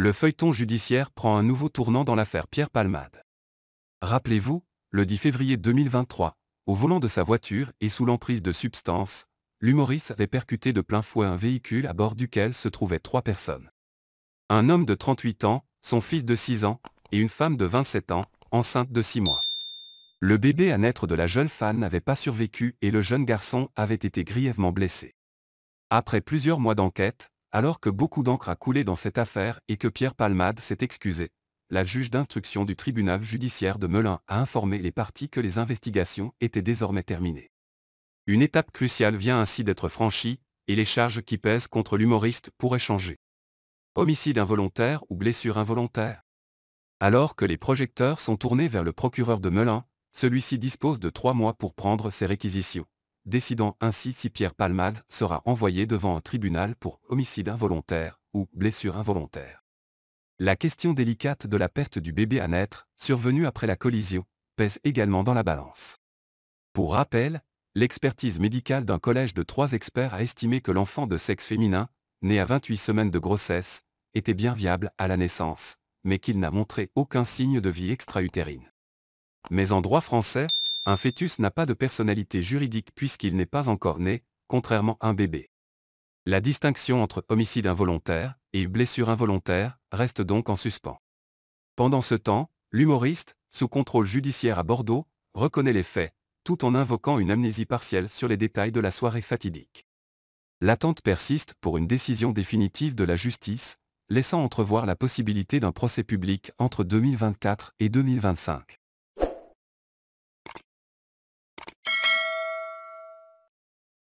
le feuilleton judiciaire prend un nouveau tournant dans l'affaire Pierre Palmade. Rappelez-vous, le 10 février 2023, au volant de sa voiture et sous l'emprise de substances, l'humoriste avait percuté de plein fouet un véhicule à bord duquel se trouvaient trois personnes. Un homme de 38 ans, son fils de 6 ans, et une femme de 27 ans, enceinte de 6 mois. Le bébé à naître de la jeune femme n'avait pas survécu et le jeune garçon avait été grièvement blessé. Après plusieurs mois d'enquête, alors que beaucoup d'encre a coulé dans cette affaire et que Pierre Palmade s'est excusé, la juge d'instruction du tribunal judiciaire de Melun a informé les parties que les investigations étaient désormais terminées. Une étape cruciale vient ainsi d'être franchie, et les charges qui pèsent contre l'humoriste pourraient changer. Homicide involontaire ou blessure involontaire Alors que les projecteurs sont tournés vers le procureur de Melun, celui-ci dispose de trois mois pour prendre ses réquisitions, décidant ainsi si Pierre Palmade sera envoyé devant un tribunal pour homicide involontaire ou blessure involontaire. La question délicate de la perte du bébé à naître, survenue après la collision, pèse également dans la balance. Pour rappel, l'expertise médicale d'un collège de trois experts a estimé que l'enfant de sexe féminin, né à 28 semaines de grossesse, était bien viable à la naissance, mais qu'il n'a montré aucun signe de vie extra-utérine. Mais en droit français, un fœtus n'a pas de personnalité juridique puisqu'il n'est pas encore né, contrairement à un bébé. La distinction entre homicide involontaire et blessure involontaire reste donc en suspens. Pendant ce temps, l'humoriste, sous contrôle judiciaire à Bordeaux, reconnaît les faits, tout en invoquant une amnésie partielle sur les détails de la soirée fatidique. L'attente persiste pour une décision définitive de la justice, laissant entrevoir la possibilité d'un procès public entre 2024 et 2025.